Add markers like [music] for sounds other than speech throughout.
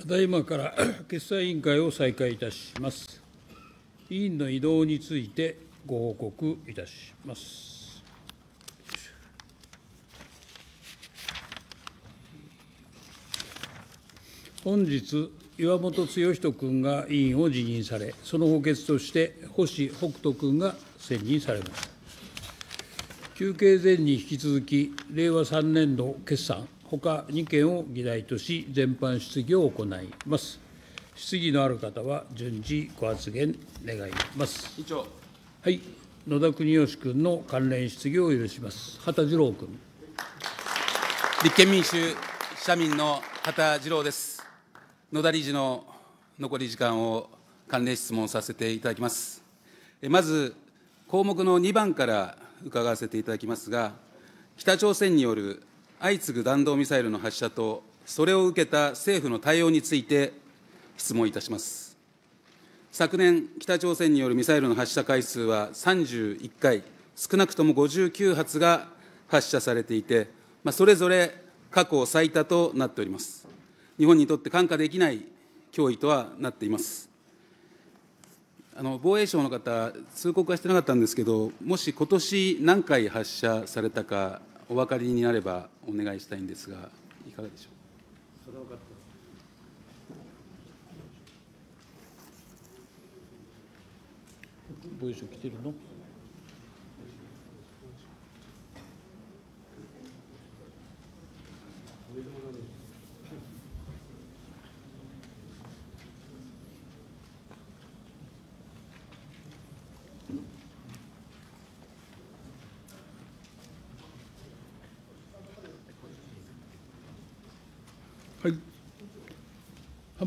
ただいまから [coughs] 決算委員会を再開いたします。委員の移動についてご報告いたします。本日、岩本剛人君が委員を辞任され、その補欠として星北斗君が選任されました。休憩前に引き続き、令和3年度決算ほか2件を議題とし、全般質疑を行います。質疑のある方は順次ご発言願います。委員長。はい。野田国義君の関連質疑を許します。畑次郎君。立憲民主社民の畑次郎です。野田理事の残り時間を関連質問させていただきます。まず、項目の2番から伺わせていただきますが、北朝鮮による相次ぐ弾道ミサイルの発射と、それを受けた政府の対応について質問いたします。昨年、北朝鮮によるミサイルの発射回数は31回、少なくとも59発が発射されていて、まあ、それぞれ過去最多となっております。日本にとって看過できない脅威とはなっています。あの防衛省の方、通告はしてなかったんですけど、もし今年何回発射されたかお分かりになればお願いしたいんですが、いかがでしょうか。文書来てるの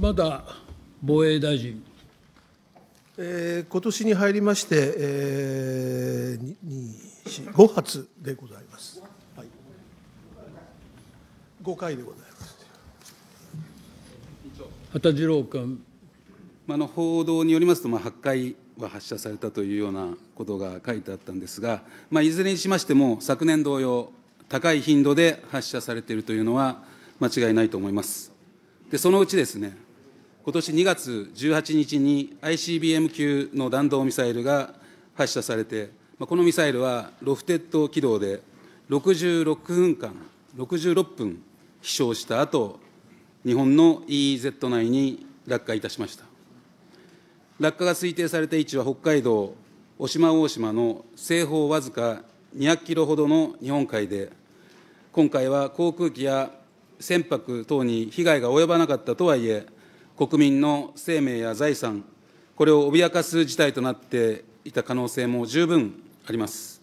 浜田防衛大臣。えー、今年に入りまして、えー、2、4、5発でございます。はい、5回でございます。畑次郎君。あの報道によりますと、まあ、8回は発射されたというようなことが書いてあったんですが、まあ、いずれにしましても、昨年同様、高い頻度で発射されているというのは間違いないと思います。でそのうちですね今年2月18日に ICBM 級の弾道ミサイルが発射されて、このミサイルはロフテッド軌道で66分間、66分飛翔した後、日本の EEZ 内に落下いたしました。落下が推定された位置は北海道渡島大島の西方わずか200キロほどの日本海で、今回は航空機や船舶等に被害が及ばなかったとはいえ、国民の生命や財産、これを脅かす事態となっていた可能性も十分あります。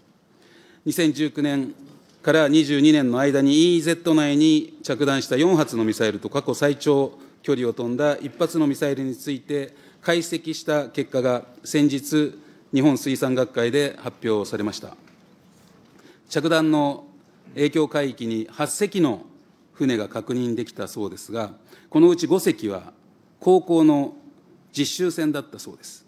2019年から22年の間に EEZ 内に着弾した4発のミサイルと過去最長距離を飛んだ1発のミサイルについて解析した結果が先日、日本水産学会で発表されました。着弾の影響海域に8隻の船が確認できたそうですが、このうち5隻は高校の実習船だったそうです。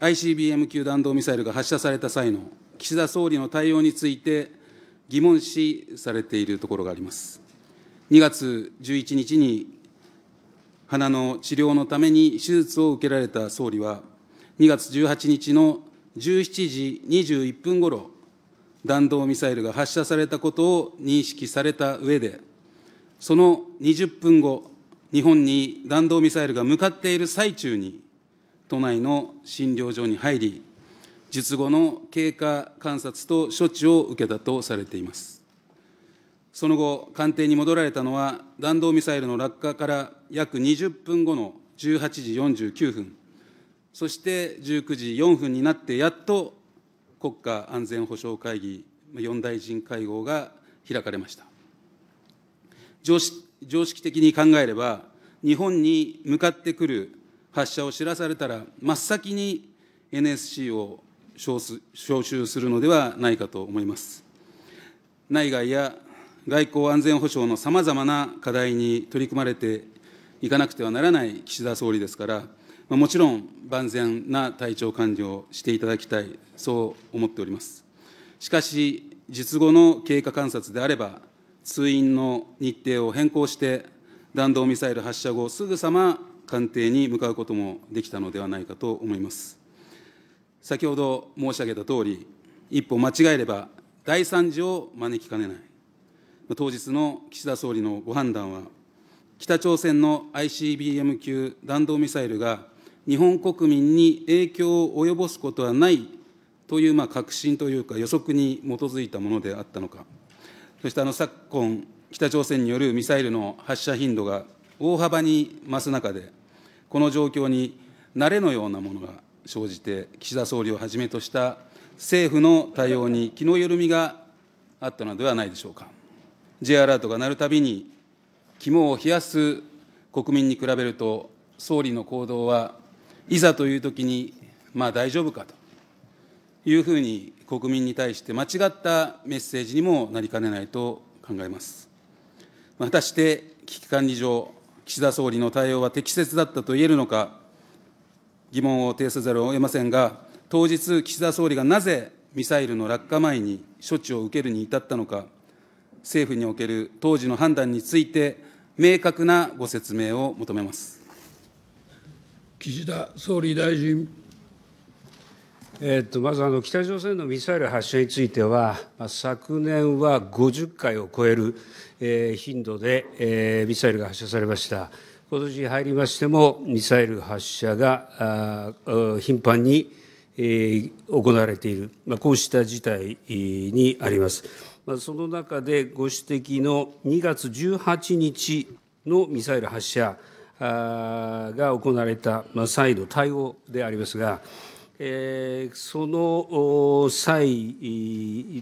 ICBM 級弾道ミサイルが発射された際の岸田総理の対応について疑問視されているところがあります。2月11日に鼻の治療のために手術を受けられた総理は、2月18日の17時21分ごろ、弾道ミサイルが発射されたことを認識された上で、その20分後、日本に弾道ミサイルが向かっている最中に、都内の診療所に入り、術後の経過観察と処置を受けたとされています。その後、官邸に戻られたのは、弾道ミサイルの落下から約20分後の18時49分、そして19時4分になって、やっと国家安全保障会議4大臣会合が開かれました。常識的に考えれば、日本に向かってくる発射を知らされたら、真っ先に NSC を招集するのではないかと思います。内外や外交安全保障のさまざまな課題に取り組まれていかなくてはならない岸田総理ですから、もちろん万全な体調管理をしていただきたい、そう思っております。しかし、術後の経過観察であれば、通院の日程を変更して、弾道ミサイル発射後、すぐさま官邸に向かうこともできたのではないかと思います。先ほど申し上げたとおり、一歩間違えれば大惨事を招きかねない、当日の岸田総理のご判断は、北朝鮮の ICBM 級弾道ミサイルが日本国民に影響を及ぼすことはないというまあ確信というか、予測に基づいたものであったのか。そしてあの昨今、北朝鮮によるミサイルの発射頻度が大幅に増す中で、この状況に慣れのようなものが生じて、岸田総理をはじめとした政府の対応に気の緩みがあったのではないでしょうか。J アラートが鳴るたびに、肝を冷やす国民に比べると、総理の行動はいざというときに、まあ大丈夫かと、いうふうに国民に対して間違ったメッセージにもなりかねないと考えます。果たして危機管理上、岸田総理の対応は適切だったと言えるのか、疑問を呈せざるを得ませんが、当日、岸田総理がなぜミサイルの落下前に処置を受けるに至ったのか、政府における当時の判断について、明確なご説明を求めます。岸田総理大臣。えと、まずあの北朝鮮のミサイル発射については、昨年は50回を超える、えー、頻度で、えー、ミサイルが発射されました。今年に入りましても、ミサイル発射が頻繁に、えー、行われている、まあ、こうした事態にあります。まあ、その中でご指摘の2月18日のミサイル発射が行われた、際の対応でありますが、その際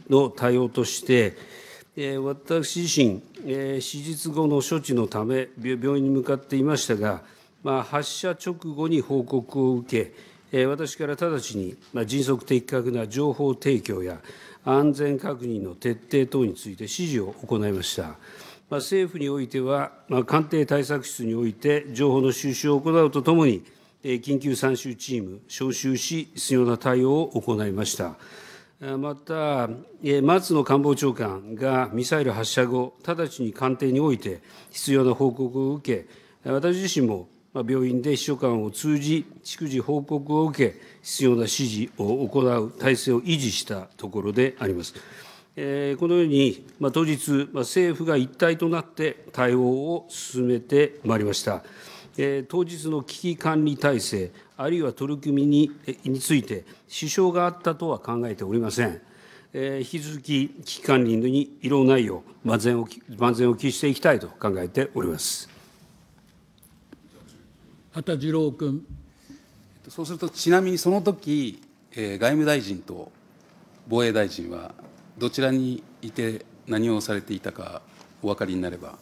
の対応として、私自身、手術後の処置のため、病院に向かっていましたが、発射直後に報告を受け、私から直ちに迅速的確な情報提供や、安全確認の徹底等について指示を行いました。政府においては、官邸対策室において情報の収集を行うとともに、緊急参集チーム、招集し、必要な対応を行いました。また、松野官房長官がミサイル発射後、直ちに官邸において必要な報告を受け、私自身も病院で秘書官を通じ、逐次報告を受け、必要な指示を行う体制を維持したところであります。このように、当日、政府が一体となって対応を進めてまいりました。当日の危機管理体制、あるいは取り組みについて、支障があったとは考えておりません。引き続き危機管理に異論ないよう、万全を万全を期していきたいと考えております。畑次郎君。そうすると、ちなみにその時、え外務大臣と防衛大臣はどちらにいて何をされていたかお分かりになれば。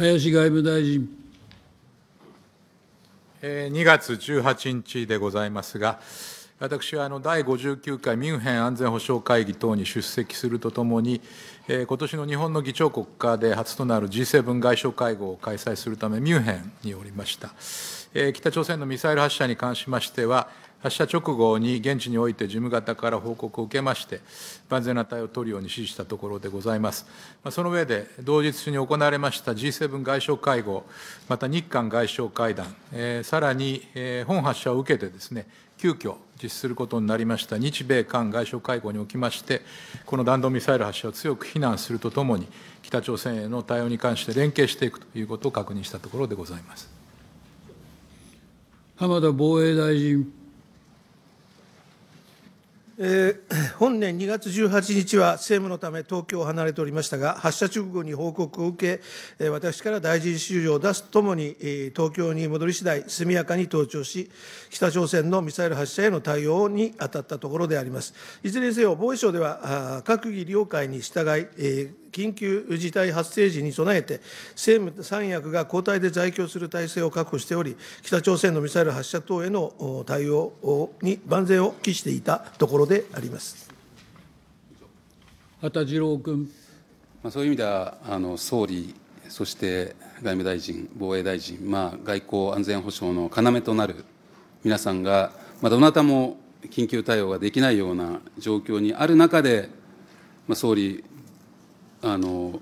林外務大臣。2月18日でございますが、私はあの第59回ミュンヘン安全保障会議等に出席するとともに、え今年の日本の議長国家で初となる G7 外相会合を開催するため、ミュンヘンにおりました。え北朝鮮のミサイル発射に関しましては、発射直後に現地において事務方から報告を受けまして、万全な対応を取るように指示したところでございます。その上で、同日に行われました G7 外相会合、また日韓外相会談、えー、さらに、えー、本発射を受けてですね、急遽実施することになりました日米韓外相会合におきまして、この弾道ミサイル発射を強く非難するとともに、北朝鮮への対応に関して連携していくということを確認したところでございます。浜田防衛大臣。えー、本年2月18日は政務のため東京を離れておりましたが、発射直後に報告を受け、私から大臣指示を出すとともに、東京に戻り次第、速やかに登庁し、北朝鮮のミサイル発射への対応に当たったところであります。いずれにせよ、防衛省では、閣議了解に従い、えー緊急事態発生時に備えて、政務三役が交代で在京する体制を確保しており、北朝鮮のミサイル発射等への対応に万全を期していたところであります羽次郎君。まあ、そういう意味ではあの総理そして外務大臣、防衛大臣、まあ、外交安全保障の要となる皆さんが、まあ、どなたも緊急対応ができないような状況にある中で、まあ、総理、あの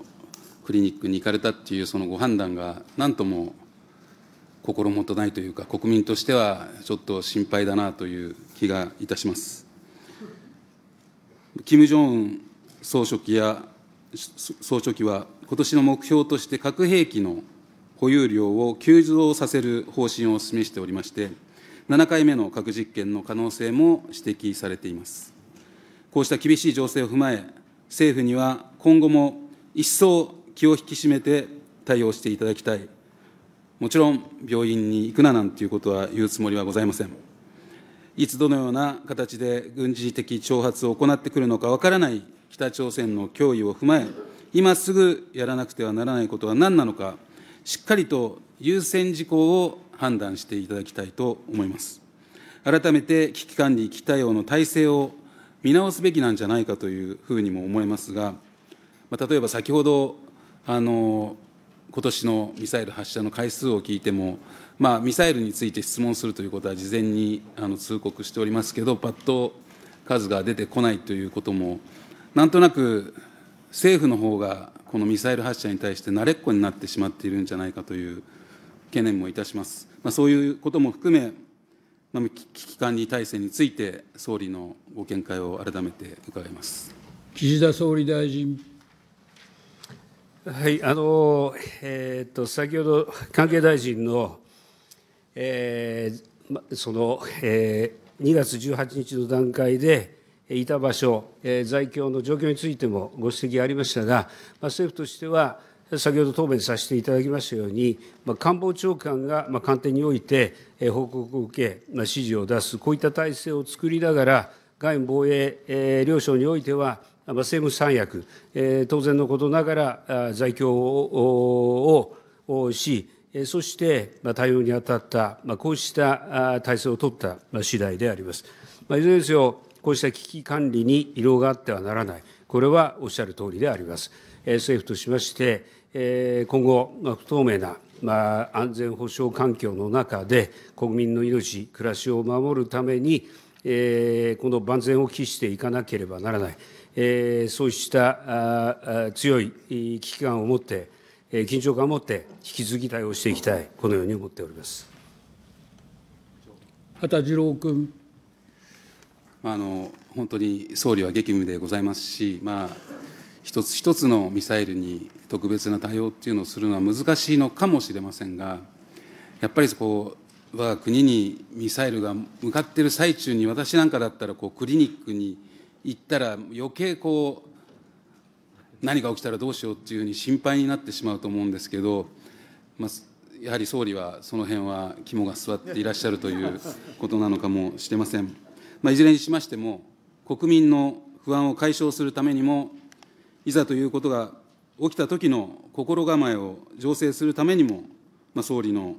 クリニックに行かれたっていうそのご判断がなんとも心もとないというか国民としてはちょっと心配だなという気がいたします。金正恩総書記や総書記は今年の目標として核兵器の保有量を急増させる方針を示しておりまして、7回目の核実験の可能性も指摘されています。こうした厳しい情勢を踏まえ、政府には今後も一層気を引き締めて対応していただきたい、もちろん病院に行くななんていうことは言うつもりはございません。いつどのような形で軍事的挑発を行ってくるのかわからない北朝鮮の脅威を踏まえ、今すぐやらなくてはならないことは何なのか、しっかりと優先事項を判断していただきたいと思います。改めて危機管理、危機対応の体制を見直すべきなんじゃないかというふうにも思いますが、まあ、例えば先ほど、あの今年のミサイル発射の回数を聞いても、まあ、ミサイルについて質問するということは事前にあの通告しておりますけど、パッと数が出てこないということも、なんとなく政府の方がこのミサイル発射に対して慣れっこになってしまっているんじゃないかという懸念もいたします。まあ、そういうことも含め危機管理体制について、総理のご見解を改めて伺います岸田総理大臣。はい、あの、えー、っと、先ほど関係大臣の、えー、その、えー、2月18日の段階で、いた場所、在京の状況についてもご指摘ありましたが、政府としては、先ほど答弁させていただきましたように、官房長官が官邸において報告を受け、指示を出す、こういった体制を作りながら、外務・防衛両省においては、政務三役、当然のことながら在京をし、そして対応に当たった、こうした体制を取った次第であります。いずれにせよ、こうした危機管理に異動があってはならない、これはおっしゃるとおりであります。政府としまして、今後、不透明な安全保障環境の中で、国民の命、暮らしを守るために、この万全を期していかなければならない、そうした強い危機感を持って、緊張感を持って引き続き対応していきたい、このように思っております畑次郎君。あの本当に総理は激務でございますし、まあ、一つ一つのミサイルに特別な対応っていうのをするのは難しいのかもしれませんが、やっぱりこう、我が国にミサイルが向かっている最中に、私なんかだったらこうクリニックに行ったら、余計こう、何が起きたらどうしようっていうふうに心配になってしまうと思うんですけど、まあ、やはり総理はその辺は肝が据わっていらっしゃるということなのかもしれません。まあ、いずれにしましても、国民の不安を解消するためにも、いざということが起きた時の心構えを醸成するためにも、まあ、総理の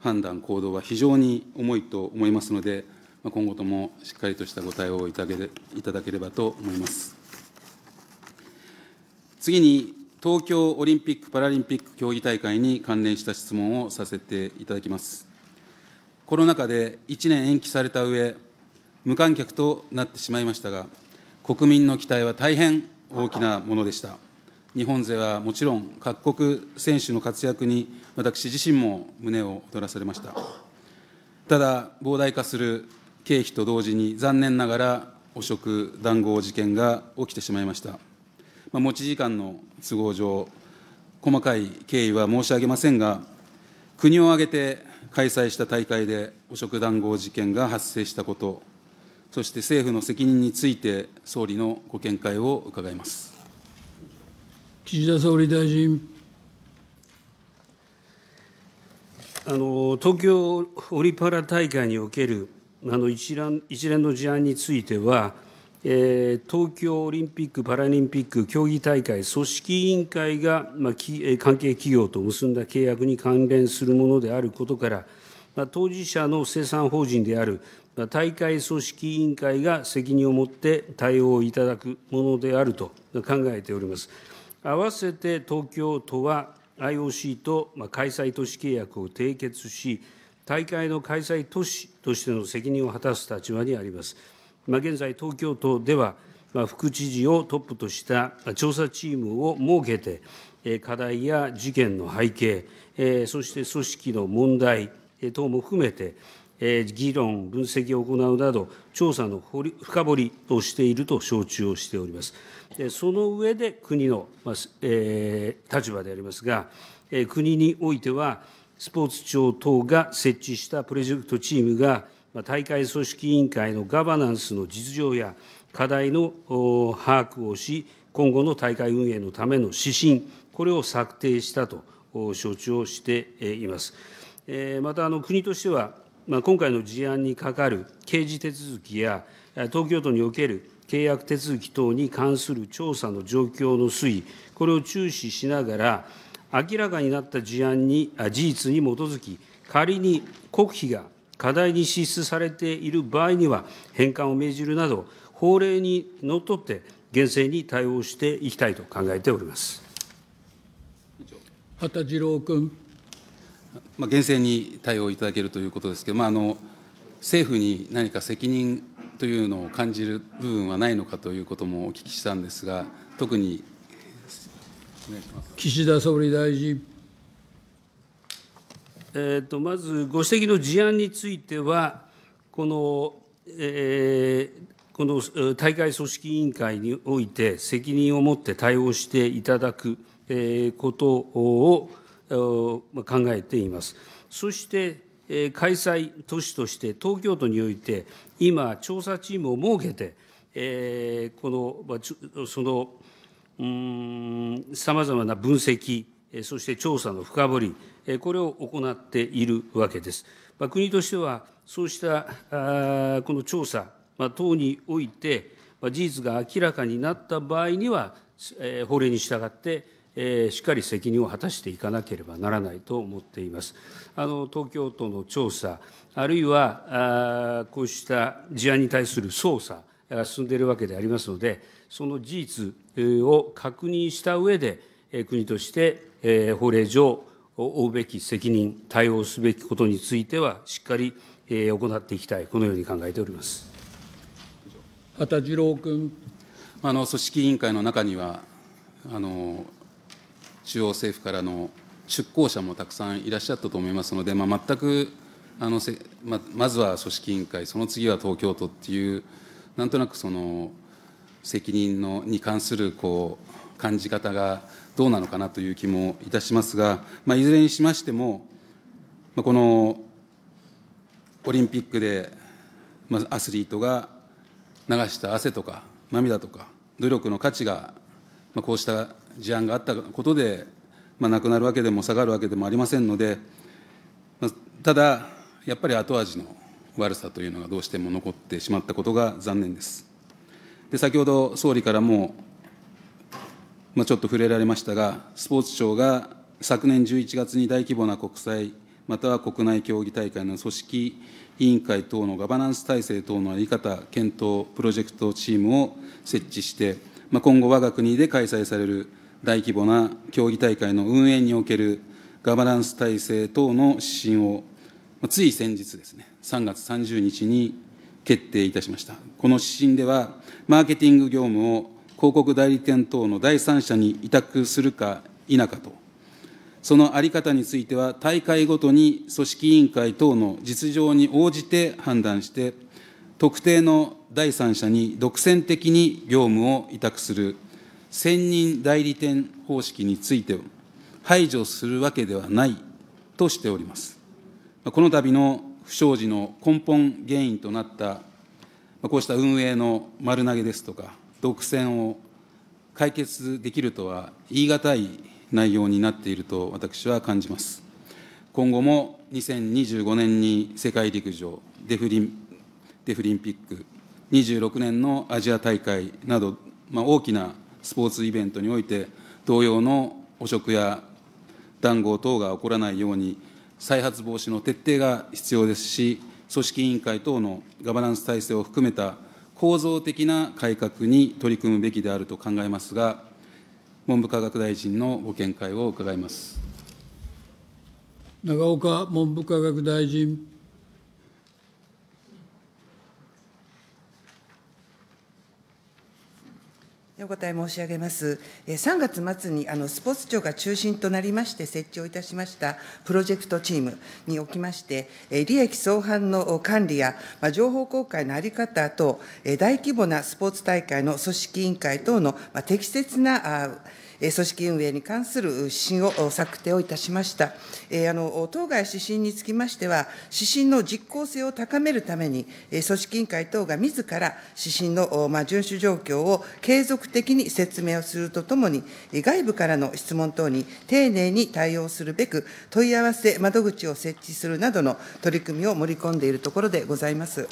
判断、行動は非常に重いと思いますので、まあ、今後ともしっかりとしたご対応をいただければと思います。次に、東京オリンピック・パラリンピック競技大会に関連した質問をさせていただきます。コロナ禍で1年延期された上、無観客となってしまいましたが、国民の期待は大変大きなものでした。日本勢はもちろん、各国選手の活躍に私自身も胸を躍らされました。ただ、膨大化する経費と同時に、残念ながら汚職、談合事件が起きてしまいました。まあ、持ち時間の都合上、細かい経緯は申し上げませんが、国を挙げて開催した大会で汚職談合事件が発生したこと、そして政府の責任について、総理のご見解を伺います。岸田総理大臣。あの東京オリパラ大会におけるあの一覧一連の事案については、えー、東京オリンピック・パラリンピック競技大会組織委員会が、まあ、き関係企業と結んだ契約に関連するものであることから、まあ、当事者の生産法人である、まあ、大会組織委員会が責任を持って対応いただくものであると考えております。併せて東京都は ＩＯC と開催都市契約を締結し、大会の開催都市としての責任を果たす立場にあります。まあ、現在、東京都では、ま副知事をトップとした調査チームを設けて、課題や事件の背景、そして組織の問題等も含めて、議論、分析を行うなど、調査の深掘りをしていると承知をしております。その上で国の、え立場でありますが、国においては、スポーツ庁等が設置したプロジェクトチームが、大会組織委員会のガバナンスの実情や課題の把握をし、今後の大会運営のための指針、これを策定したと承知をしています。また、国としては、今回の事案にかかる刑事手続きや、東京都における契約手続き等に関する調査の状況の推移、これを注視しながら、明らかになった事案に、事実に基づき、仮に国費が課題に支出されている場合には、返還を命じるなど、法令にのっとって、厳正に対応していきたいと考えております。畑次郎君。まあ、厳正に対応いただけるということですけど、まあ、あの政府に何か責任というのを感じる部分はないのかということもお聞きしたんですが、特に岸田総理大臣。えーと、まずご指摘の事案については、この,、えー、この大会組織委員会において、責任を持って対応していただく、えー、ことを考えています。そして開催都市として東京都において、今、調査チームを設けて、この、その、さまざまな分析、そして調査の深掘り、これを行っているわけです。国としては、そうしたこの調査等において、事実が明らかになった場合には、法令に従って、しっかり責任を果たしていかなければならないと思っています。あの東京都の調査、あるいはあこうした事案に対する捜査が進んでいるわけでありますので、その事実を確認した上で、国として法令上、負うべき責任、対応すべきことについては、しっかり行っていきたい、このように考えております羽田次郎君。あの組織委員会の中にはあの中央政府からの出向者もたくさんいらっしゃったと思いますので、まあ、全くあのせままずは組織委員会、その次は東京都っていう、なんとなくその責任のに関するこう感じ方がどうなのかなという気もいたしますが、まあ、いずれにしましても、まあ、このオリンピックで、まあ、アスリートが流した汗とか涙とか努力の価値が、まあ、こうした事案があったことで、まあ、くなるわけでも下がるわけでもありませんので、まあ、ただ、やっぱり後味の悪さというのがどうしても残ってしまったことが残念です。で先ほど総理からも、まあ、ちょっと触れられましたが、スポーツ庁が昨年11月に大規模な国際、または国内競技大会の組織委員会等のガバナンス体制等の在り方、検討、プロジェクトチームを設置して、まあ、今後、我が国で開催される大規模な競技大会の運営におけるガバナンス体制等の指針を、つい先日ですね、3月30日に決定いたしました。この指針では、マーケティング業務を広告代理店等の第三者に委託するか否かと、その在り方については、大会ごとに組織委員会等の実情に応じて判断して、特定の第三者に独占的に業務を委託する専任代理店方式について排除するわけではないとしております。この度の不祥事の根本原因となった、こうした運営の丸投げですとか、独占を解決できるとは言い難い内容になっていると私は感じます。今後も2025年に世界陸上、デフリンデフリンピック、26年のアジア大会など、まあ、大きなスポーツイベントにおいて、同様の汚職や談合等が起こらないように、再発防止の徹底が必要ですし、組織委員会等のガバナンス体制を含めた構造的な改革に取り組むべきであると考えますが、文部科学大臣のご見解を伺います。永岡文部科学大臣。お答え申し上げます。3月末にあのスポーツ庁が中心となりまして設置をいたしましたプロジェクトチームにおきまして、利益相反の管理や情報公開の在り方等、大規模なスポーツ大会の組織委員会等の適切な組織運営に関する指針を策定をいたしました。あの当該指針につきましては、指針の実効性を高めるために、組織委員会等が自ら指針の、ま遵守状況を継続的に説明をするとともに、外部からの質問等に丁寧に対応するべく、問い合わせ窓口を設置するなどの取り組みを盛り込んでいるところでございます。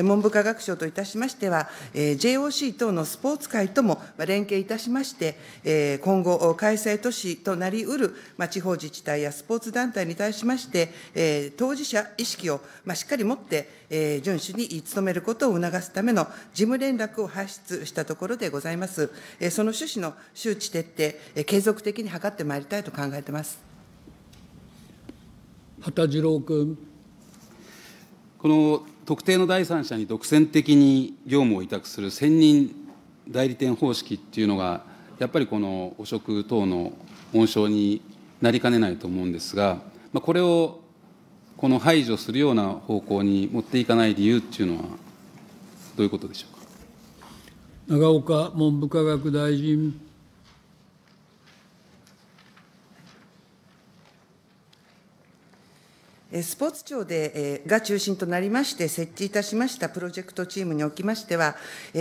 文部科学省といたしましては、JOC 等のスポーツ界とも連携いたしまして、今後、開催都市となりうる地方自治体やスポーツ団体に対しまして、当事者意識をしっかり持って、遵守に努めることを促すための事務連絡を発出したところでございます。その趣旨の周知徹底、継続的に図ってまいりたいと考えてます。畑次郎君。この特定の第三者に独占的に業務を委託する専任代理店方式っていうのが、やっぱりこの汚職等の温床になりかねないと思うんですが、まあ、これをこの排除するような方向に持っていかない理由っていうのは、どういうことでしょうか。長岡文部科学大臣。スポーツ庁で、が中心となりまして、設置いたしましたプロジェクトチームにおきましては、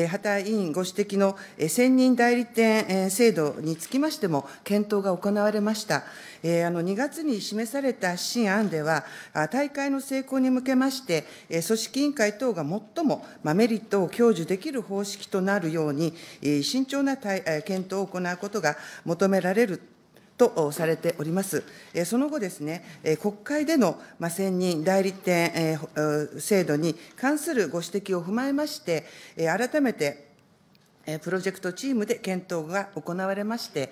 畑委員ご指摘の、専任代理店、制度につきましても、検討が行われました。あの2月に示された指針案では、大会の成功に向けまして、組織委員会等が最も、メリットを享受できる方式となるように、慎重な検討を行うことが求められるとされております。その後ですね、国会での選任代理店制度に関するご指摘を踏まえまして、改めてプロジェクトチームで検討が行われまして、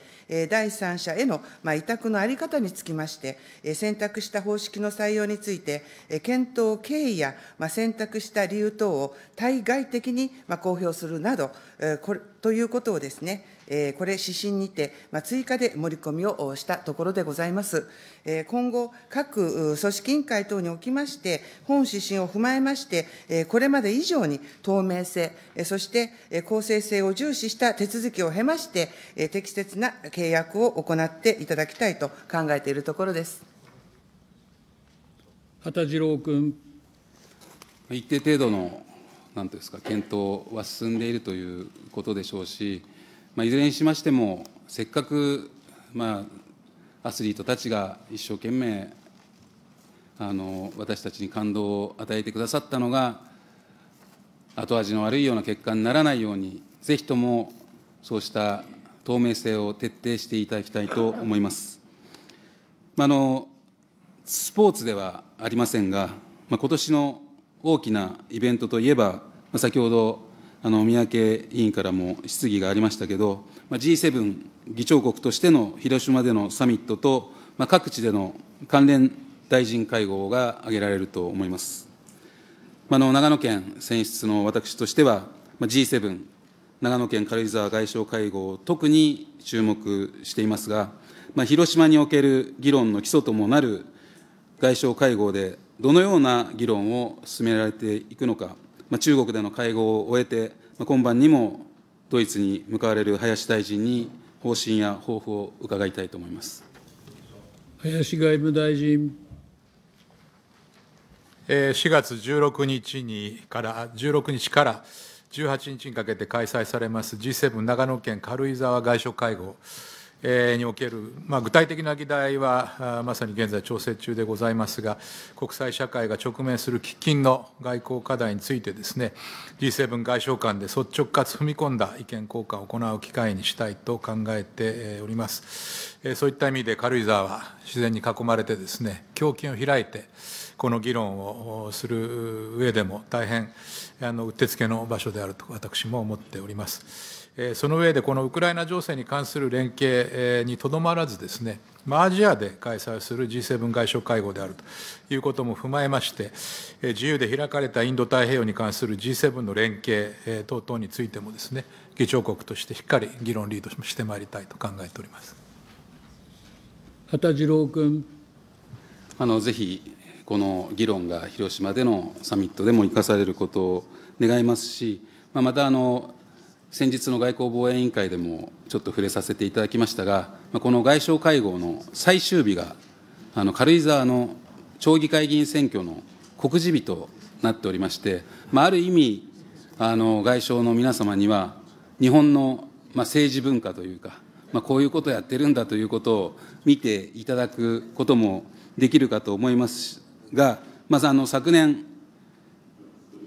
第三者への委託の在り方につきまして、選択した方式の採用について、検討経緯や選択した理由等を対外的に公表するなど、ということをですね、これ、指針にて、追加で盛り込みをしたところでございます。今後、各組織委員会等におきまして、本指針を踏まえまして、これまで以上に透明性、そして公正性を重視した手続きを経まして、適切な契約を行っていただきたいと考えているところです。畑次郎君。一定程度の、なんですか、検討は進んでいるということでしょうし、まあ、いずれにしましても、せっかく、まあ、アスリートたちが一生懸命あの私たちに感動を与えてくださったのが後味の悪いような結果にならないようにぜひともそうした透明性を徹底していただきたいと思います。あのスポーツではありませんが、まあ、今年の大きなイベントといえば、まあ、先ほどあの三宅委員からも質疑がありましたけど、まあ、G7 議長国としての広島でのサミットと、まあ、各地での関連大臣会合が挙げられると思います。まあ、あの長野県選出の私としては、まあ、G7 長野県軽井沢外相会合、特に注目していますが、まあ、広島における議論の基礎ともなる外相会合で、どのような議論を進められていくのか。まあ、中国での会合を終えて、まあ、今晩にもドイツに向かわれる林大臣に方針や抱負を伺いたいと思います林外務大臣。4月16日にから16日から18日にかけて開催されます G7 長野県軽井沢外相会合。における、まあ、具体的な議題はまさに現在調整中でございますが国際社会が直面する喫緊の外交課題についてですね G7 外相間で率直かつ踏み込んだ意見交換を行う機会にしたいと考えておりますそういった意味で軽井沢は自然に囲まれてですね胸襟を開いてこの議論をする上でも大変あのうってつけの場所であると私も思っております。その上で、このウクライナ情勢に関する連携にとどまらずですね、アジアで開催する G7 外相会合であるということも踏まえまして、自由で開かれたインド太平洋に関する G7 の連携等々についてもですね、議長国としてしっかり議論リードしてまいりたいと考えております。畑次郎君。あのぜひこの議論が広島でのサミットでも生かされることを願いますし、ままたあの先日の外交防衛委員会でもちょっと触れさせていただきましたが、この外相会合の最終日が、あの軽井沢の町議会議員選挙の告示日となっておりまして、まあ、ある意味、あの外相の皆様には、日本の、まあ、政治文化というか、まあ、こういうことをやってるんだということを見ていただくこともできるかと思いますが、まずあの昨年、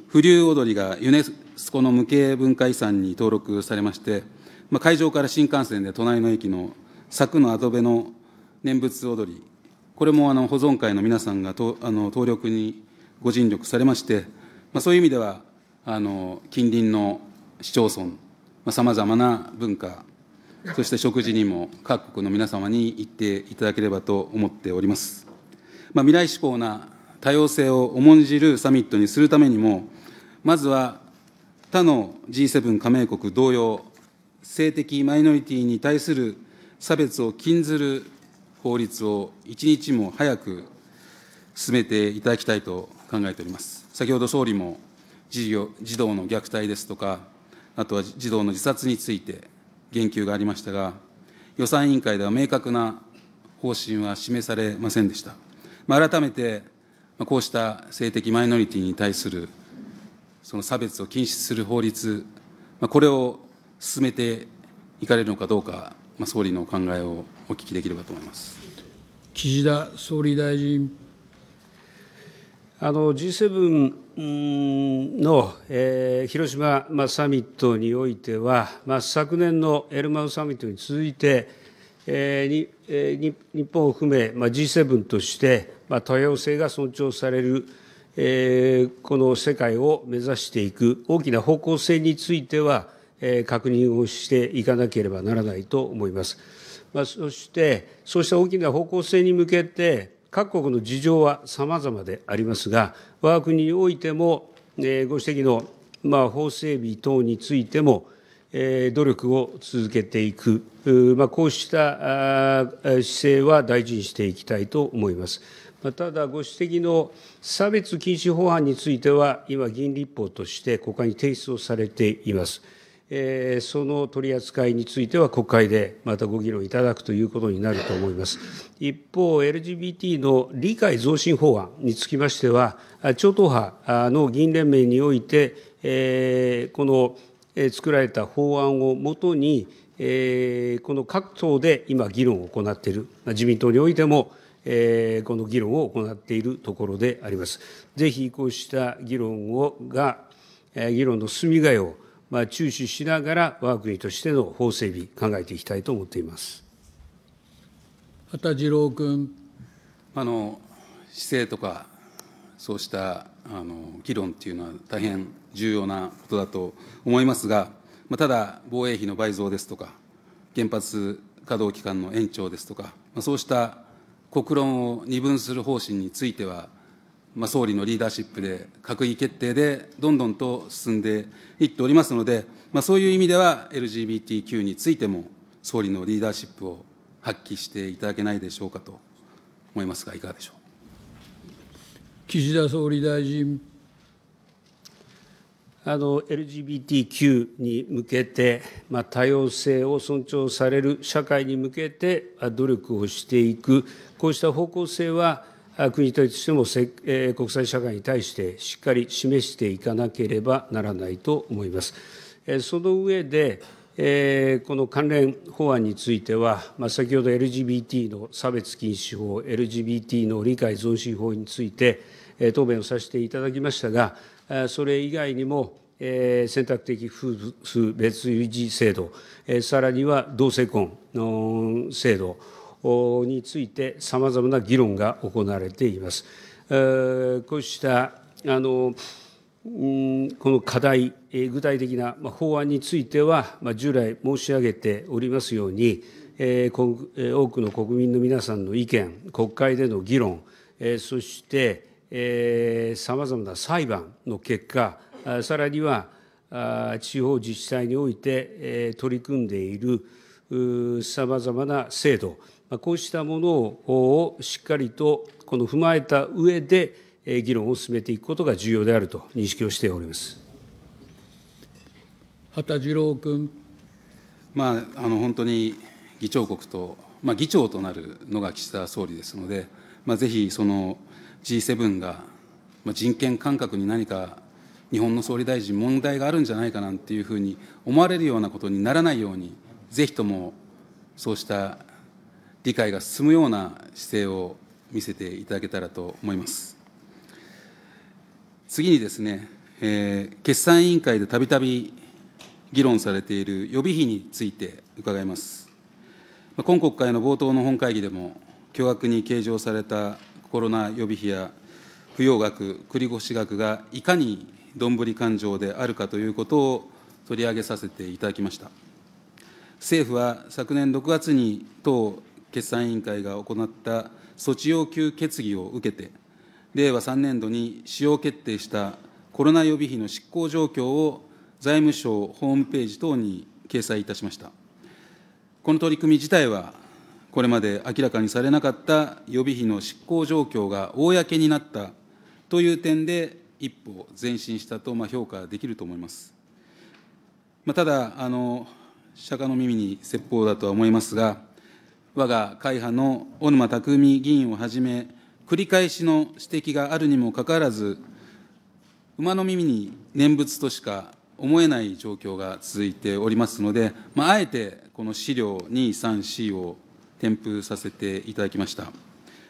風流踊りがユネス須古の無形文化遺産に登録されまして、まあ、会場から新幹線で隣の駅の柵の跡部の念仏踊り、これもあの保存会の皆さんがとあの登録にご尽力されまして、まあ、そういう意味では、あの近隣の市町村、さまざ、まな文化、そして食事にも各国の皆様に行っていただければと思っております。まあ、未来志向な多様性を重んじるサミットにするためにも、まずは他の G7 加盟国同様、性的マイノリティに対する差別を禁ずる法律を一日も早く進めていただきたいと考えております。先ほど総理も児童の虐待ですとか、あとは児童の自殺について言及がありましたが、予算委員会では明確な方針は示されませんでした。まあ、改めて、こうした性的マイノリティに対するその差別を禁止する法律、まあ、これを進めていかれるのかどうか、まあ、総理のお考えをお聞きできればと思います岸田総理大臣。あの G7 の、えー、広島、まあ、サミットにおいては、まあ、昨年のエルマウサミットに続いて、えーにえー、日本を含め、まあ、G7 として、まあ、多様性が尊重されるこの世界を目指していく大きな方向性については、確認をしていかなければならないと思います。そして、そうした大きな方向性に向けて、各国の事情は様々でありますが、我が国においても、ご指摘のまあ、法整備等についても、えー、努力を続けていく、まあ、こうした姿勢は大事にしていきたいと思います。ただ、ご指摘の差別禁止法案については、今、議員立法として国会に提出をされています。その取り扱いについては国会でまたご議論いただくということになると思います。一方、LGBT の理解増進法案につきましては、超党派の議員連盟において、この作られた法案をもとに、この各党で今、議論を行っている、自民党においても、この議論を行っているところであります。ぜひこうした議論をが、議論の進み具合を、まあ、注視しながら、我が国としての法整備、考えていきたいと思っています。畑次郎君。あの姿勢とか、そうしたあの議論というのは大変重要なことだと思いますが、まあ、ただ、防衛費の倍増ですとか、原発稼働期間の延長ですとか、まあ、そうした国論を二分する方針については、まあ、総理のリーダーシップで、閣議決定でどんどんと進んでいっておりますので、まあ、そういう意味では LGBTQ についても、総理のリーダーシップを発揮していただけないでしょうかと思いますが、いかがでしょう岸田総理大臣。LGBTQ に向けて、まあ、多様性を尊重される社会に向けて努力をしていくこうした方向性は、国としても国際社会に対してしっかり示していかなければならないと思います。その上で、この関連法案については、先ほど LGBT の差別禁止法、LGBT の理解増進法について、答弁をさせていただきましたが、それ以外にも、選択的夫婦別氏制度、さらには同性婚の制度、について、さまざまな議論が行われています。こうしたあのこの課題、具体的な法案については、従来申し上げておりますように、多くの国民の皆さんの意見、国会での議論、そしてさまざまな裁判の結果、さらには地方自治体において取り組んでいるさまざまな制度、こうしたものをしっかりとこの踏まえた上で、議論を進めていくことが重要であると認識をしております。畑次郎君。まあ、あの本当に議長国と、まあ、議長となるのが岸田総理ですので、まあ、ぜひその G7 が、まあ、人権感覚に何か日本の総理大臣、問題があるんじゃないかなんていうふうに思われるようなことにならないように、ぜひともそうした理解が進むような姿勢を見せていただけたらと思います。次にですね、えー、決算委員会でたびたび議論されている予備費について伺います。今国会の冒頭の本会議でも、巨額に計上されたコロナ予備費や扶養額、繰越額がいかにどんぶり勘定であるかということを取り上げさせていただきました。政府は昨年6月に党決算委員会が行った措置要求決議を受けて、令和3年度に使用決定したコロナ予備費の執行状況を財務省ホームページ等に掲載いたしました。この取り組み自体は、これまで明らかにされなかった予備費の執行状況が公になったという点で、一歩前進したとまあ評価できると思います。まあ、ただあの、釈迦の耳に説法だとは思いますが、我が会派の小沼巧議員をはじめ、繰り返しの指摘があるにもかかわらず、馬の耳に念仏としか思えない状況が続いておりますので、まあ、えてこの資料2、3、4を添付させていただきました。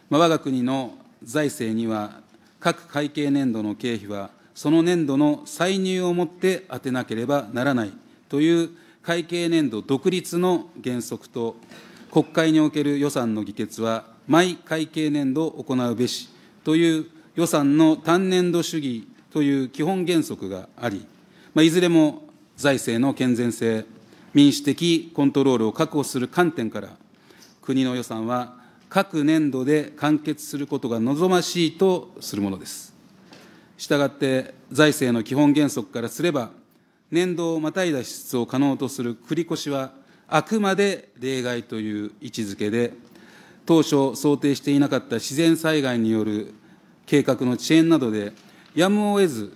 まあ、我が国の財政には、各会計年度の経費は、その年度の歳入をもって充てなければならないという会計年度独立の原則と、国会における予算の議決は、毎会計年度行うべしという予算の単年度主義という基本原則があり、いずれも財政の健全性、民主的コントロールを確保する観点から、国の予算は各年度で完結することが望ましいとするものです。したがって、財政の基本原則からすれば、年度をまたいだ支出を可能とする繰り越しはあくまで例外という位置づけで、当初想定していなかった自然災害による計画の遅延などで、やむを得ず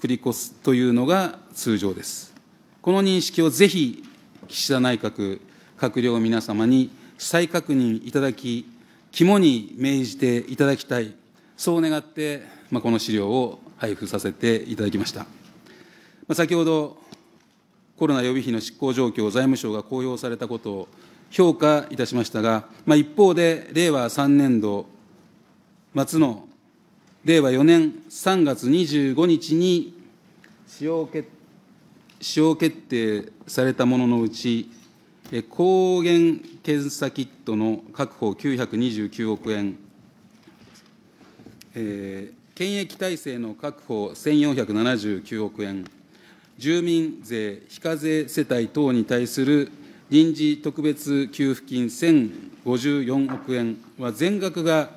繰り越すというのが通常です。この認識をぜひ、岸田内閣、閣僚皆様に再確認いただき、肝に銘じていただきたい、そう願って、まあ、この資料を配布させていただきました。まあ、先ほどコロナ予備費の執行状況を財務省が公表されたことを評価いたしましたが、まあ、一方で、令和3年度末の令和4年3月25日に使用決使用決定されたもののうち、抗原検査キットの確保929億円、えー、検疫体制の確保1479億円、住民税、非課税世帯等に対する臨時特別給付金1054億円は全額が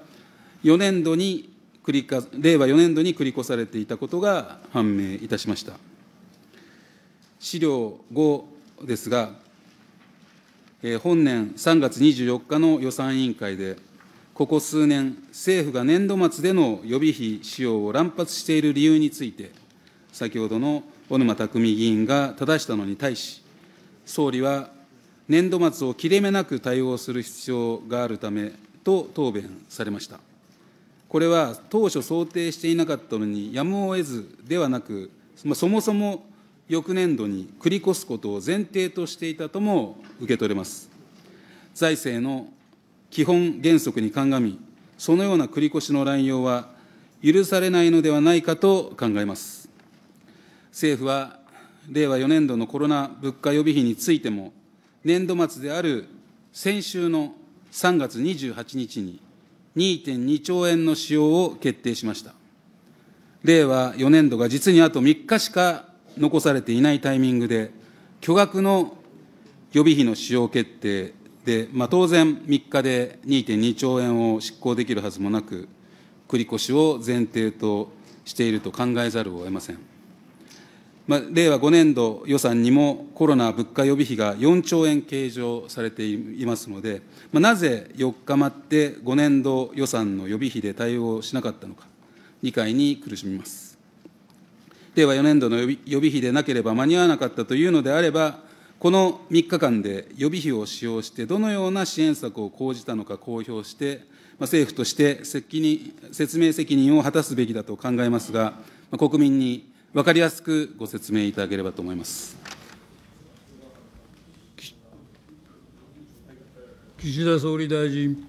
4年度に繰りか、令和4年度に繰り越されていたことが判明いたしました。資料5ですが、えー、本年3月24日の予算委員会で、ここ数年、政府が年度末での予備費使用を乱発している理由について、先ほどの小沼巧議員がただしたのに対し、総理は年度末を切れ目なく対応する必要があるためと答弁されました。これは当初想定していなかったのにやむを得ずではなく、そもそも翌年度に繰り越すことを前提としていたとも受け取れます。財政の基本原則に鑑み、そのような繰り越しの乱用は許されないのではないかと考えます。政府は令和4年度のコロナ物価予備費についても、年度末である先週の3月28日に、2.2兆円の使用を決定しました。令和4年度が実にあと3日しか残されていないタイミングで、巨額の予備費の使用決定で、まあ、当然、3日で2.2兆円を執行できるはずもなく、繰り越しを前提としていると考えざるを得ません。まあ、令和5年度予算にもコロナ物価予備費が4兆円計上されていますので、まあ、なぜ4日待って5年度予算の予備費で対応しなかったのか、理解に苦しみます。令和4年度の予備費でなければ間に合わなかったというのであれば、この3日間で予備費を使用して、どのような支援策を講じたのか公表して、まあ、政府として責任説明責任を果たすべきだと考えますが、まあ、国民に分かりやすくご説明いただければと思います。岸田総理大臣。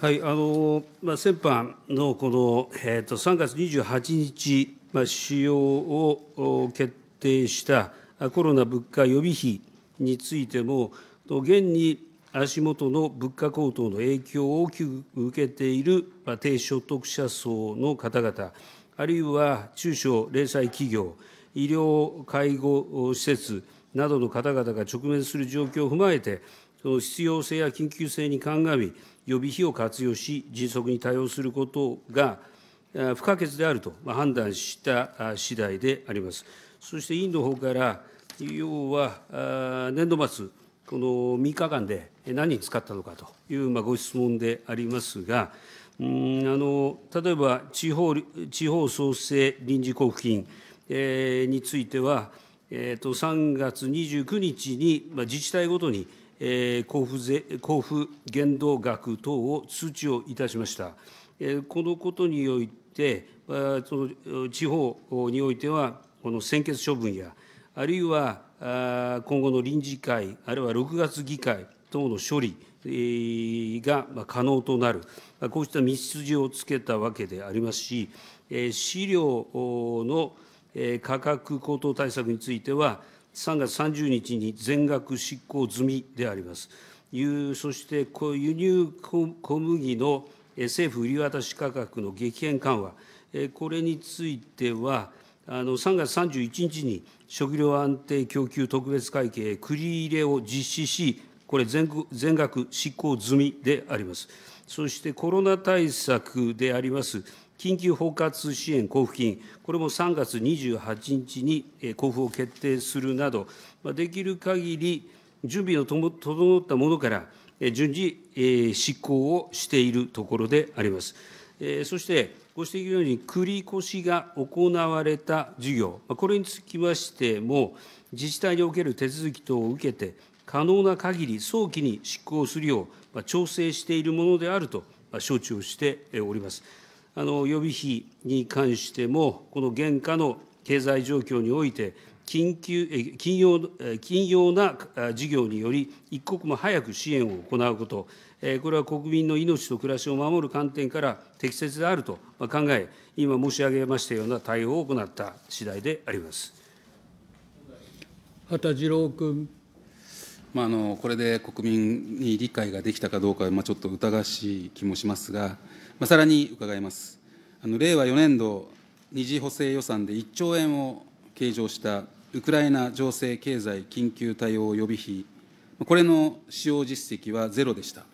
はい、あのまあ、先般のこの、えーと、3月28日、まあ、使用を決定したコロナ物価予備費についても、現に足元の物価高騰の影響を大きく受けている、まあ、低所得者層の方々、あるいは中小零細企業、医療介護施設などの方々が直面する状況を踏まえて、その必要性や緊急性に鑑み、予備費を活用し、迅速に対応することが不可欠であると判断した次第であります。そして委員の方から、要は年度末、この3日間で何に使ったのかというご質問でありますが、例えば地方創生臨時交付金については、3月29日に自治体ごとに交付限度額等を通知をいたしました。このことにおいて、地方においては、この専決処分や、あるいは今後の臨時会、あるいは6月議会等の処理が可能となる、こうした道筋をつけたわけでありますし、飼料の価格高騰対策については、3月30日に全額執行済みであります。そして輸入小麦の政府売り渡し価格の激変緩和、これについては、あの3月31日に食料安定供給特別会計繰り入れを実施し、これ全額執行済みであります。そしてコロナ対策であります、緊急包括支援交付金、これも3月28日に交付を決定するなど、できる限り準備の整ったものから、順次、執行をしているところであります。そして、ご指摘のように、繰り越しが行われた事業、これにつきましても、自治体における手続き等を受けて、可能な限り早期に執行するよう、調整しているものであると承知をしております。あの予備費に関しても、この現下の経済状況において、緊急緊要緊要な事業により、一刻も早く支援を行うこと、これは国民の命と暮らしを守る観点から適切であると考え、今申し上げましたような対応を行った次第であります。畑次郎君。まあ、あのこれで国民に理解ができたかどうかは、まあ、ちょっと疑わしい気もしますが、まあ、さらに伺います。あの令和4年度二次補正予算で1兆円を計上したウクライナ情勢経済緊急対応予備費、これの使用実績はゼロでした。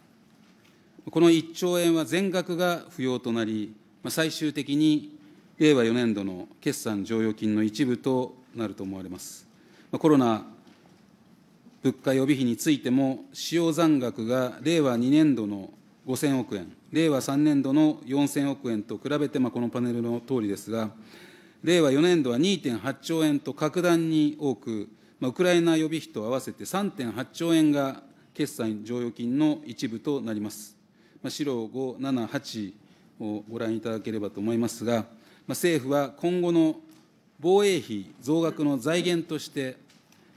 この1兆円は全額が不要となり、最終的に令和4年度の決算剰余金の一部となると思われます。コロナ物価予備費についても、使用残額が令和2年度の5000億円、令和3年度の4000億円と比べて、このパネルのとおりですが、令和4年度は2.8兆円と格段に多く、ウクライナ予備費と合わせて3.8兆円が決算剰余金の一部となります。資料5、7、8をご覧いただければと思いますが、政府は今後の防衛費増額の財源として、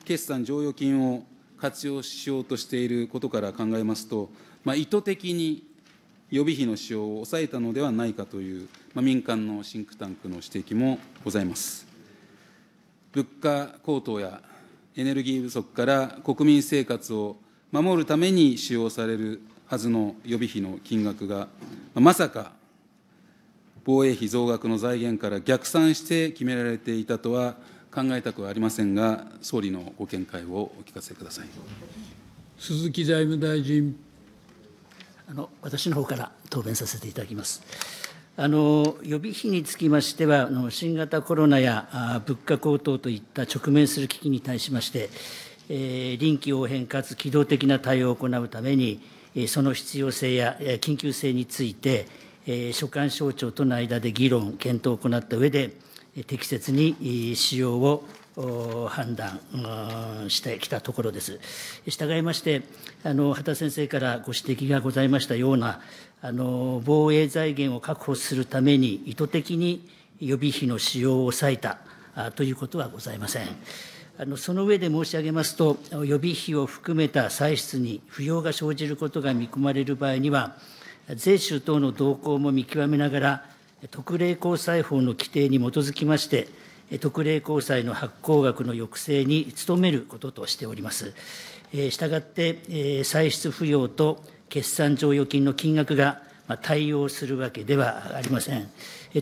決算剰余金を活用しようとしていることから考えますと、まあ、意図的に予備費の使用を抑えたのではないかという、まあ、民間のシンクタンクの指摘もございます。物価高騰やエネルギー不足から国民生活を守るために使用されるはずの予備費の金額が、まさか防衛費増額の財源から逆算して決められていたとは、考えたくはありませんが、総理のご見解をお聞かせください。鈴木財務大臣。あの私の方から答弁させていただきます。あの予備費につきましては、あの新型コロナやあ物価高騰といった直面する危機に対しまして、えー、臨機応変かつ機動的な対応を行うために、えその必要性や緊急性について、えー、所管省庁との間で議論、検討を行った上で、適切に使用を判断してきたところです。従いまして、あの畑先生からご指摘がございましたような、あの防衛財源を確保するために意図的に予備費の使用を抑えたということはございません。あのその上で申し上げますと、予備費を含めた歳出に不要が生じることが見込まれる場合には、税収等の動向も見極めながら、特例公債法の規定に基づきまして、特例公債の発行額の抑制に努めることとしております。したがって、歳出不要と決算剰余金の金額が対応するわけではありません。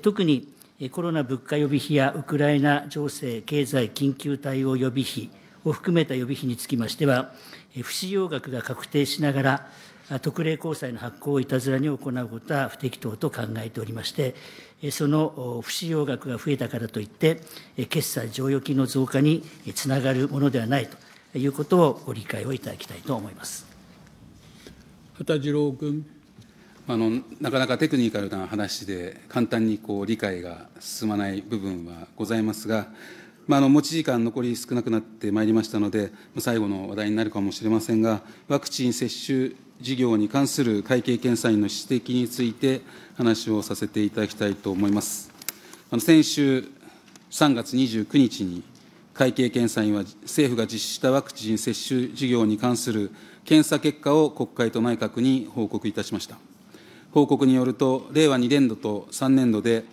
特にコロナ物価予備費やウクライナ情勢経済緊急対応予備費を含めた予備費につきましては、不使用額が確定しながら、特例公債の発行をいたずらに行うことは不適当と考えておりまして、その不使用額が増えたからといって、決済剰余金の増加につながるものではないということをご理解をいただきたいと思います畑次郎君あの。なかなかテクニカルな話で、簡単にこう理解が進まない部分はございますが、まあ、あの持ち時間、残り少なくなってまいりましたので、最後の話題になるかもしれませんが、ワクチン接種事業に関する会計検査院の指摘について話をさせていただきたいと思います。あの先週3月29日に会計検査院は政府が実施したワクチン接種事業に関する検査結果を国会と内閣に報告いたしました。報告によると、令和2年度と3年度で、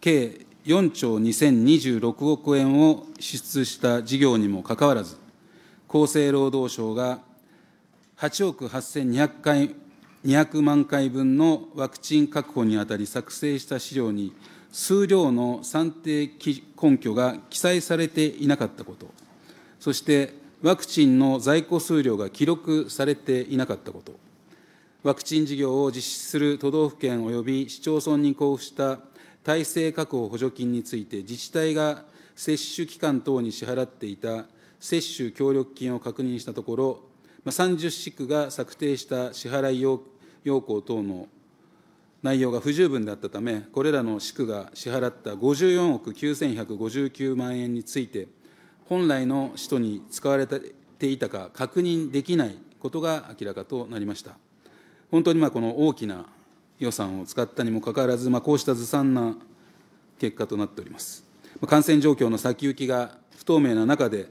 計4兆2026億円を支出した事業にもかかわらず、厚生労働省が8億8200回、200万回分のワクチン確保にあたり作成した資料に、数量の算定根拠が記載されていなかったこと、そしてワクチンの在庫数量が記録されていなかったこと、ワクチン事業を実施する都道府県及び市町村に交付した体制確保補助金について、自治体が接種期間等に支払っていた接種協力金を確認したところ、30市区が策定した支払い要項等の内容が不十分であったため、これらの市区が支払った54億9159万円について、本来の使途に使われていたか確認できないことが明らかとなりました。本当にまあこの大きな予算を使ったにもかかわらず、まあ、こうしたずさんな結果となっております。感染状況の先行きが不透明な中で、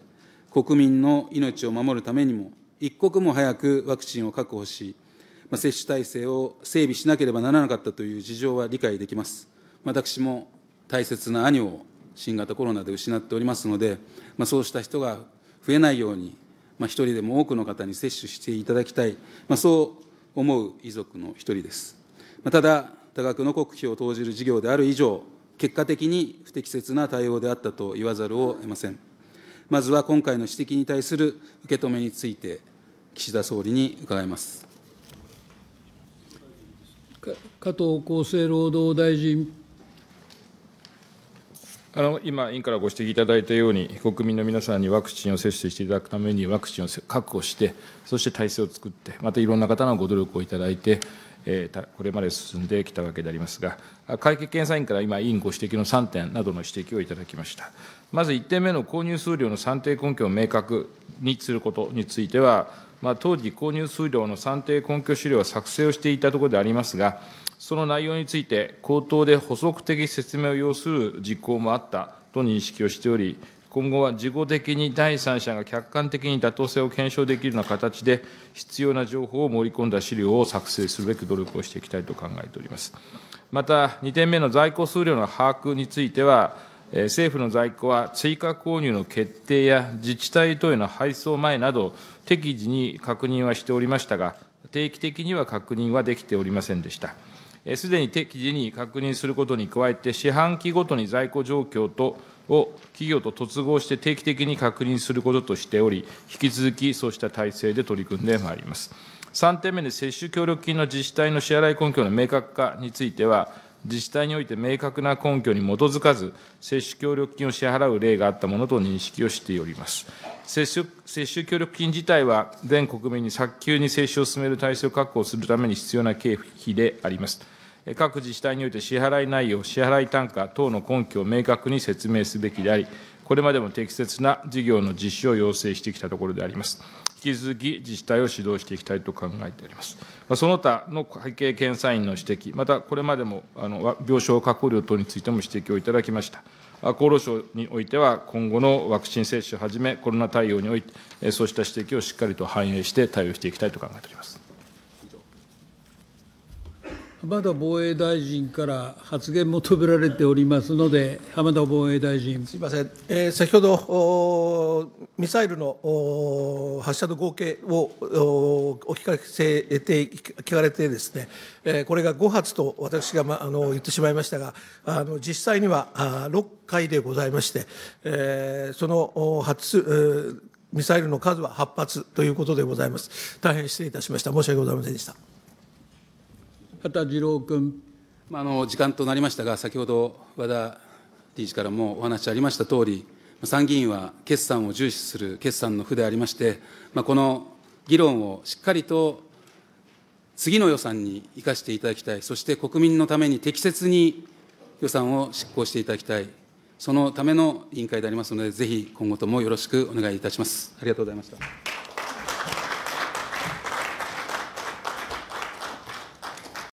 国民の命を守るためにも、一刻も早くワクチンを確保し、まあ、接種体制を整備しなければならなかったという事情は理解できます。私も大切な兄を新型コロナで失っておりますので、まあ、そうした人が増えないように、まあ、一人でも多くの方に接種していただきたい、まあ、そう思う遺族の一人です。まあ、ただ、多額の国費を投じる事業である以上、結果的に不適切な対応であったと言わざるを得ません。まずは今回の指摘に対する受け止めについて岸田総理に伺います。加藤厚生労働大臣。あの今、委員からご指摘いただいたように、国民の皆さんにワクチンを接種していただくために、ワクチンを確保して、そして体制を作って、またいろんな方のご努力をいただいて、えこれまで進んできたわけでありますが、会計検査院から今、委員ご指摘の3点などの指摘をいただきました。まず1点目の購入数量の算定根拠を明確にすることについては、当時、購入数量の算定根拠資料を作成をしていたところでありますが、その内容について、口頭で補足的説明を要する実行もあったと認識をしており、今後は事後的に第三者が客観的に妥当性を検証できるような形で、必要な情報を盛り込んだ資料を作成するべく努力をしていきたいと考えております。また、2点目の在庫数量の把握については、政府の在庫は追加購入の決定や自治体等への配送前など、適時に確認はしておりましたが、定期的には確認はできておりませんでした。すでに適時に確認することに加えて、四半期ごとに在庫状況とを企業と突合して定期的に確認することとしており、引き続きそうした体制で取り組んでまいります。3点目で接種協力金の自治体の支払い根拠の明確化については、自治体において明確な根拠に基づかず、接種協力金を支払う例があったものと認識をしております。接種接種協力金自体は、全国民に早急に接種を進める体制を確保するために必要な経費であります。各自治体において支払い内容、支払い単価等の根拠を明確に説明すべきであり、これまでも適切な事業の実施を要請してきたところであります。き続き自治体を指導していきたいと考えております。その他の会計検査院の指摘、またこれまでもあの病床確保料等についても指摘をいただきました。厚労省においては、今後のワクチン接種をはじめ、コロナ対応において、そうした指摘をしっかりと反映して対応していきたいと考えております。浜田防衛大臣から発言も求められておりますので、浜田防衛大臣。すみません、えー、先ほどミサイルの発射の合計をお聞かせて聞かれてですね、えー、これが5発と私が、ま、あの言ってしまいましたが、あの実際にはあ6回でございまして、えー、その発、えーミサイルの数は8発ということでございます。大変失礼いたしました。申し訳ございませんでした。畑次郎君。あ、の時間となりましたが、先ほど和田理事からもお話ありましたとおり、参議院は決算を重視する決算の府でありまして、まあ、この議論をしっかりと次の予算に生かしていただきたい、そして国民のために適切に予算を執行していただきたい、そのための委員会でありますので、ぜひ今後ともよろしくお願いいたします。ありがとうございました。